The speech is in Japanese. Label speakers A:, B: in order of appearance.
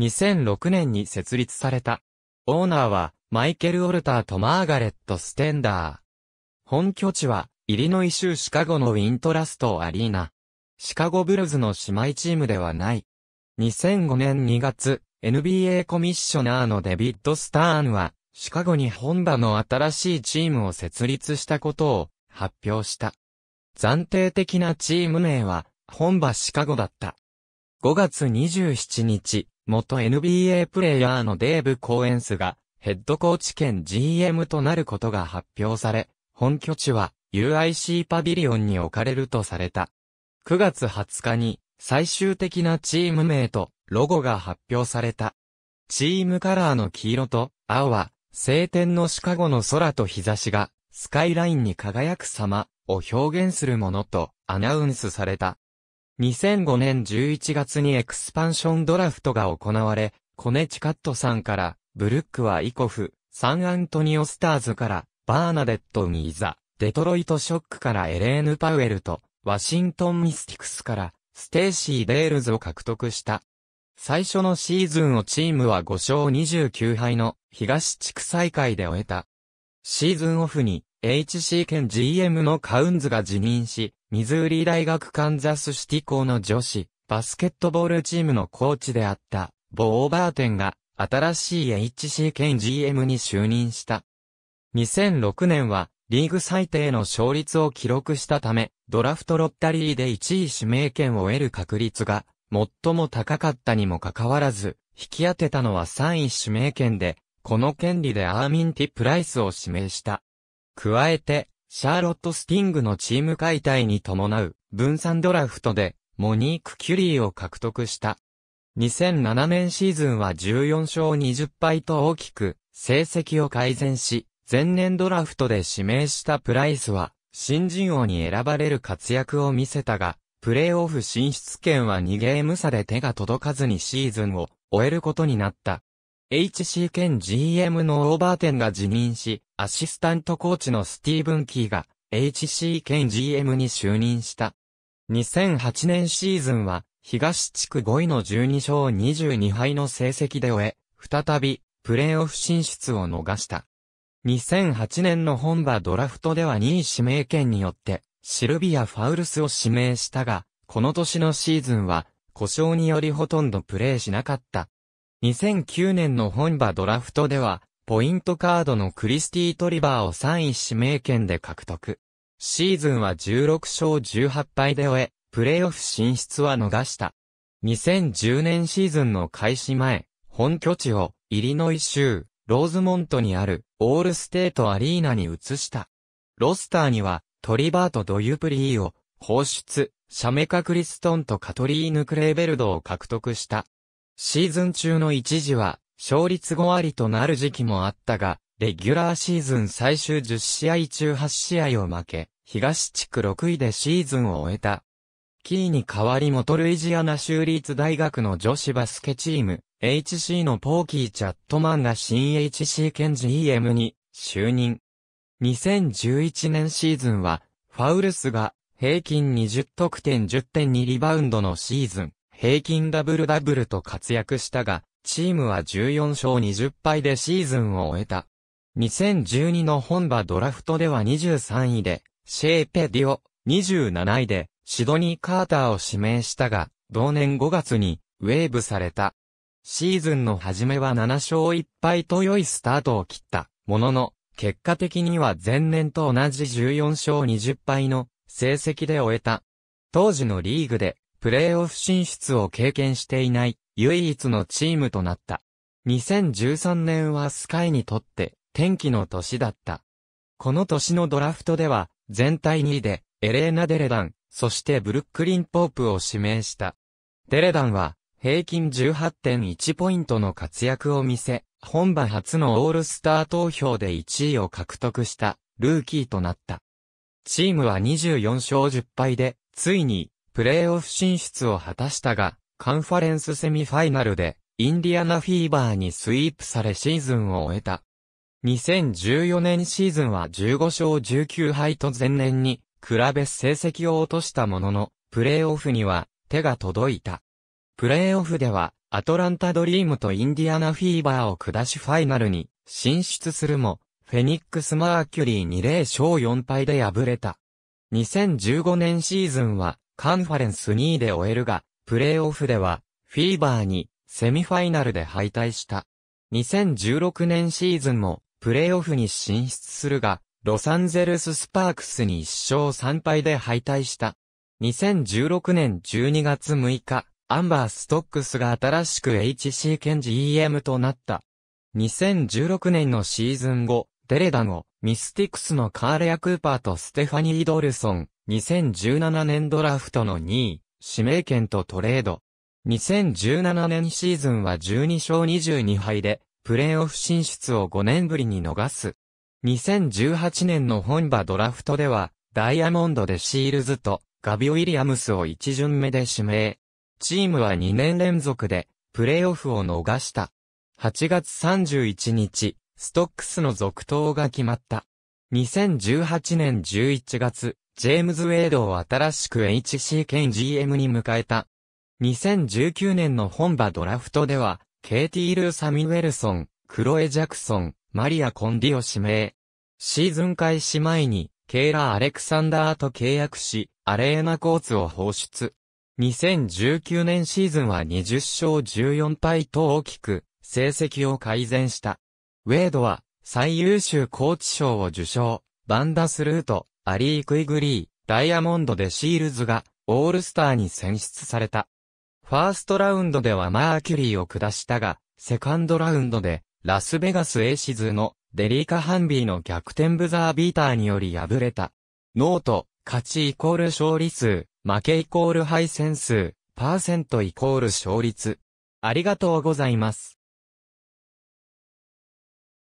A: 2006年に設立された。オーナーは、マイケル・オルターとマーガレット・ステンダー。本拠地は、イリノイ州シカゴのウィントラストアリーナ。シカゴブルズの姉妹チームではない。2005年2月、NBA コミッショナーのデビッド・スターンは、シカゴに本場の新しいチームを設立したことを発表した。暫定的なチーム名は、本場シカゴだった。5月27日、元 NBA プレイヤーのデーブ・コーエンスが、ヘッドコーチ兼 GM となることが発表され、本拠地は UIC パビリオンに置かれるとされた。9月20日に最終的なチーム名とロゴが発表された。チームカラーの黄色と青は晴天のシカゴの空と日差しがスカイラインに輝く様を表現するものとアナウンスされた。2005年11月にエクスパンションドラフトが行われ、コネチカットさんから、ブルックはイコフ、サンアントニオスターズから、バーナデットにーザ、デトロイトショックからエレーヌ・パウエルと、ワシントン・ミスティクスから、ステーシー・デールズを獲得した。最初のシーズンをチームは5勝29敗の東地区再開で終えた。シーズンオフに HC 兼 GM のカウンズが辞任し、ミズーリ大学カンザスシティ校の女子バスケットボールチームのコーチであったボーバーテンが新しい HC 兼 GM に就任した。2006年はリーグ最低の勝率を記録したため、ドラフトロッタリーで1位指名権を得る確率が最も高かったにもかかわらず、引き当てたのは3位指名権で、この権利でアーミン・ティ・プライスを指名した。加えて、シャーロット・スティングのチーム解体に伴う分散ドラフトでモニーク・キュリーを獲得した。2007年シーズンは14勝20敗と大きく成績を改善し、前年ドラフトで指名したプライスは新人王に選ばれる活躍を見せたが、プレーオフ進出権は2ゲーム差で手が届かずにシーズンを終えることになった。HC 兼 GM のオーバーテンが辞任し、アシスタントコーチのスティーブン・キーが HC 兼 GM に就任した。2008年シーズンは、東地区5位の12勝22敗の成績で終え、再び、プレーオフ進出を逃した。2008年の本場ドラフトでは2位指名権によって、シルビア・ファウルスを指名したが、この年のシーズンは、故障によりほとんどプレーしなかった。2009年の本場ドラフトでは、ポイントカードのクリスティ・トリバーを3位指名権で獲得。シーズンは16勝18敗で終え、プレーオフ進出は逃した。2010年シーズンの開始前、本拠地をイリノイ州ローズモントにあるオールステートアリーナに移した。ロスターにはトリバーとドユプリーを放出、シャメカ・クリストンとカトリーヌ・クレーベルドを獲得した。シーズン中の一時は、勝率5割となる時期もあったが、レギュラーシーズン最終10試合中8試合を負け、東地区6位でシーズンを終えた。キーに代わり元ルイジアナ州立大学の女子バスケチーム、HC のポーキー・チャットマンが新 HC ジ e m に就任。2011年シーズンは、ファウルスが平均20得点10.2リバウンドのシーズン。平均ダブルダブルと活躍したが、チームは14勝20敗でシーズンを終えた。2012の本場ドラフトでは23位で、シェーペディオ、27位で、シドニー・カーターを指名したが、同年5月に、ウェーブされた。シーズンの初めは7勝1敗と良いスタートを切った。ものの、結果的には前年と同じ14勝20敗の成績で終えた。当時のリーグでプレーオフ進出を経験していない唯一のチームとなった。2013年はスカイにとって天気の年だった。この年のドラフトでは全体2位でエレーナ・デレダン、そしてブルックリン・ポープを指名した。デレダンは平均18.1ポイントの活躍を見せ、本場初のオールスター投票で1位を獲得したルーキーとなった。チームは24勝10敗で、ついにプレーオフ進出を果たしたが、カンファレンスセミファイナルで、インディアナフィーバーにスイープされシーズンを終えた。2014年シーズンは15勝19敗と前年に比べ成績を落としたものの、プレーオフには手が届いた。プレーオフではアトランタドリームとインディアナフィーバーを下しファイナルに進出するも、フェニックス・マーキュリーに0勝4敗で敗れた。2015年シーズンはカンファレンス2位で終えるが、プレーオフでは、フィーバーに、セミファイナルで敗退した。2016年シーズンも、プレーオフに進出するが、ロサンゼルススパークスに1勝3敗で敗退した。2016年12月6日、アンバーストックスが新しく HC ジ e m となった。2016年のシーズン後、デレダのミスティクスのカーレア・クーパーとステファニー・ドルソン、2017年ドラフトの2位、指名権とトレード。2017年シーズンは12勝22敗で、プレーオフ進出を5年ぶりに逃す。2018年の本場ドラフトでは、ダイヤモンドでシールズとガビ・ウィリアムスを1巡目で指名。チームは2年連続で、プレーオフを逃した。8月31日、ストックスの続投が決まった。2018年11月、ジェームズ・ウェイドを新しく HC 兼 GM に迎えた。2019年の本場ドラフトでは、ケイティ・ルー・サミュエルソン、クロエ・ジャクソン、マリア・コンディを指名。シーズン開始前に、ケイラ・アレクサンダーと契約し、アレーナ・コーツを放出。2019年シーズンは20勝14敗と大きく、成績を改善した。ウェイドは、最優秀コーチ賞を受賞、バンダスルート、アリー・クイグリー、ダイヤモンドでシールズが、オールスターに選出された。ファーストラウンドではマーキュリーを下したが、セカンドラウンドで、ラスベガス・エイシズのデリーカ・ハンビーの逆転ブザービーターにより敗れた。ノート、勝ちイコール勝利数、負けイコール敗戦数、パーセントイコール勝率。ありがとうございます。